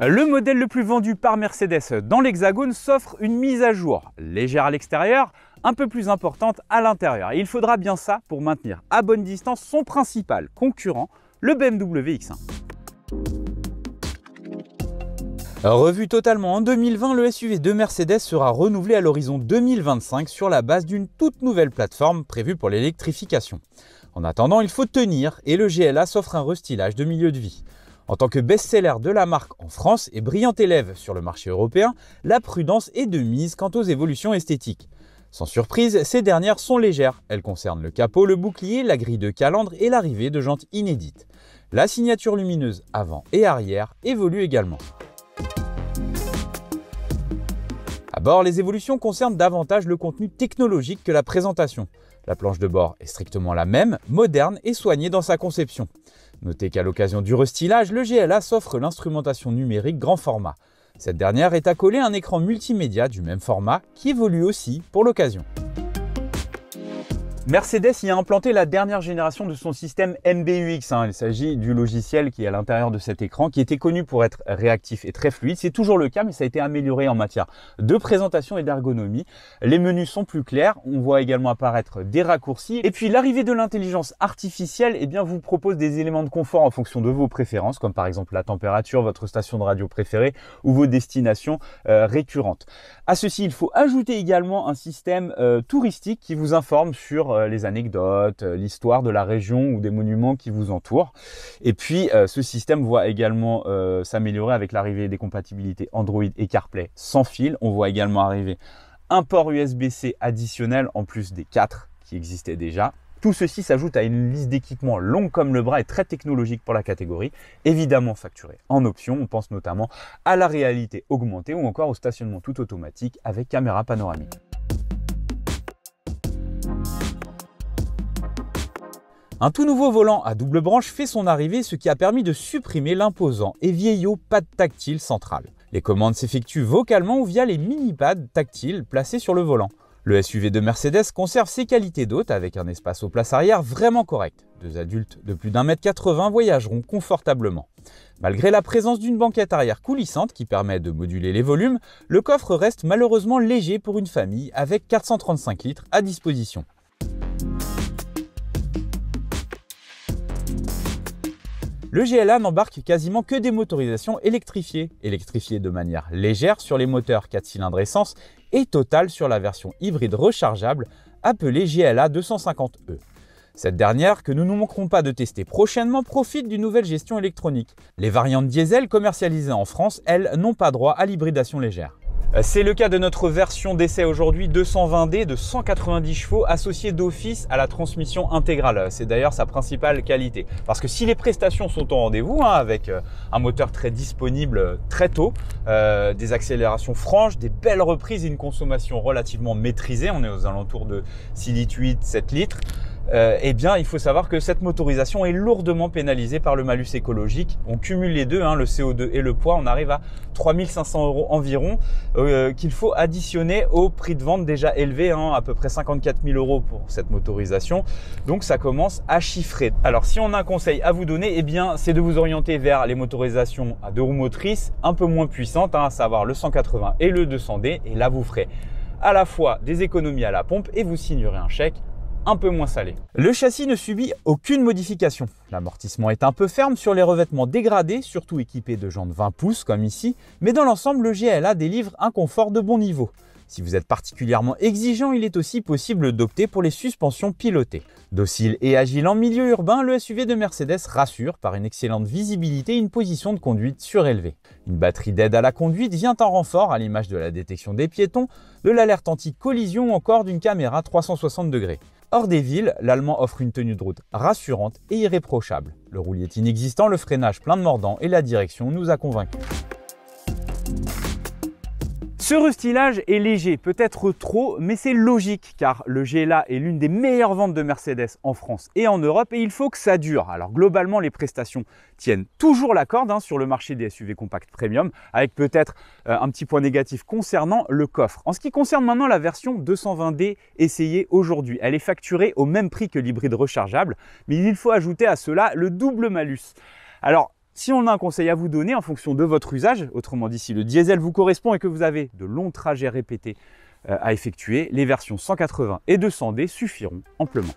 Le modèle le plus vendu par Mercedes dans l'Hexagone s'offre une mise à jour légère à l'extérieur, un peu plus importante à l'intérieur. il faudra bien ça pour maintenir à bonne distance son principal concurrent, le BMW X1. Revu totalement en 2020, le SUV de Mercedes sera renouvelé à l'horizon 2025 sur la base d'une toute nouvelle plateforme prévue pour l'électrification. En attendant, il faut tenir et le GLA s'offre un restylage de milieu de vie. En tant que best-seller de la marque en France et brillant élève sur le marché européen, la prudence est de mise quant aux évolutions esthétiques. Sans surprise, ces dernières sont légères. Elles concernent le capot, le bouclier, la grille de calandre et l'arrivée de jantes inédites. La signature lumineuse avant et arrière évolue également. bord, les évolutions concernent davantage le contenu technologique que la présentation. La planche de bord est strictement la même, moderne et soignée dans sa conception. Notez qu'à l'occasion du restylage, le GLA s'offre l'instrumentation numérique grand format. Cette dernière est accolée à un écran multimédia du même format qui évolue aussi pour l'occasion. Mercedes y a implanté la dernière génération de son système MBUX. Hein. Il s'agit du logiciel qui est à l'intérieur de cet écran, qui était connu pour être réactif et très fluide. C'est toujours le cas, mais ça a été amélioré en matière de présentation et d'ergonomie. Les menus sont plus clairs. On voit également apparaître des raccourcis. Et puis l'arrivée de l'intelligence artificielle, eh bien, vous propose des éléments de confort en fonction de vos préférences, comme par exemple la température, votre station de radio préférée ou vos destinations euh, récurrentes. À ceci, il faut ajouter également un système euh, touristique qui vous informe sur euh, les anecdotes, euh, l'histoire de la région ou des monuments qui vous entourent. Et puis, euh, ce système voit également s'améliorer avec l'arrivée des compatibilités Android et CarPlay sans fil. On voit également arriver un port USB-C additionnel en plus des quatre qui existaient déjà. Tout ceci s'ajoute à une liste d'équipements long comme le bras et très technologique pour la catégorie, évidemment facturé en option. On pense notamment à la réalité augmentée ou encore au stationnement tout automatique avec caméra panoramique. Un tout nouveau volant à double branche fait son arrivée, ce qui a permis de supprimer l'imposant et vieillot pad tactile central. Les commandes s'effectuent vocalement ou via les mini-pads tactiles placés sur le volant. Le SUV de Mercedes conserve ses qualités d'hôte avec un espace aux places arrière vraiment correct. Deux adultes de plus d'un mètre 80 voyageront confortablement. Malgré la présence d'une banquette arrière coulissante qui permet de moduler les volumes, le coffre reste malheureusement léger pour une famille avec 435 litres à disposition. Le GLA n'embarque quasiment que des motorisations électrifiées, électrifiées de manière légère sur les moteurs 4 cylindres essence et totale sur la version hybride rechargeable appelée GLA 250e. E. Cette dernière, que nous ne manquerons pas de tester prochainement, profite d'une nouvelle gestion électronique. Les variantes diesel commercialisées en France, elles, n'ont pas droit à l'hybridation légère. Euh, c'est le cas de notre version d'essai aujourd'hui 220D de 190 chevaux associés d'office à la transmission intégrale. C'est d'ailleurs sa principale qualité. Parce que si les prestations sont au rendez-vous, hein, avec euh, un moteur très disponible euh, très tôt, des accélérations franches, des belles reprises et une consommation relativement maîtrisée, on est aux alentours de 6 litres 8, 7 litres, euh, eh bien, il faut savoir que cette motorisation est lourdement pénalisée par le malus écologique. On cumule les deux, hein, le CO2 et le poids, on arrive à 3500 euros environ, euh, qu'il faut additionner au prix de vente déjà élevé, hein, à peu près 54 000 euros pour cette motorisation. Donc, ça commence à chiffrer. Alors, si on a un conseil à vous donner, eh bien, c'est de vous orienter vers les motorisations à deux roues motrices, un peu moins puissantes, hein, à savoir le 180 et le 200D, et là, vous ferez à la fois des économies à la pompe et vous signerez un chèque un peu moins salé. Le châssis ne subit aucune modification. L'amortissement est un peu ferme sur les revêtements dégradés, surtout équipés de jantes 20 pouces comme ici, mais dans l'ensemble, le GLA délivre un confort de bon niveau. Si vous êtes particulièrement exigeant, il est aussi possible d'opter pour les suspensions pilotées. Docile et agile en milieu urbain, le SUV de Mercedes rassure par une excellente visibilité et une position de conduite surélevée. Une batterie d'aide à la conduite vient en renfort à l'image de la détection des piétons, de l'alerte anti-collision ou encore d'une caméra 360 degrés. Hors des villes, l'Allemand offre une tenue de route rassurante et irréprochable. Le roulis est inexistant, le freinage plein de mordants et la direction nous a convaincus. Ce restylage est léger, peut-être trop, mais c'est logique car le GLA est l'une des meilleures ventes de Mercedes en France et en Europe et il faut que ça dure. Alors globalement, les prestations tiennent toujours la corde hein, sur le marché des SUV compacts premium avec peut-être euh, un petit point négatif concernant le coffre. En ce qui concerne maintenant la version 220D essayée aujourd'hui, elle est facturée au même prix que l'hybride rechargeable, mais il faut ajouter à cela le double malus. Alors si on a un conseil à vous donner en fonction de votre usage, autrement dit si le diesel vous correspond et que vous avez de longs trajets répétés euh, à effectuer, les versions 180 et 200D suffiront amplement.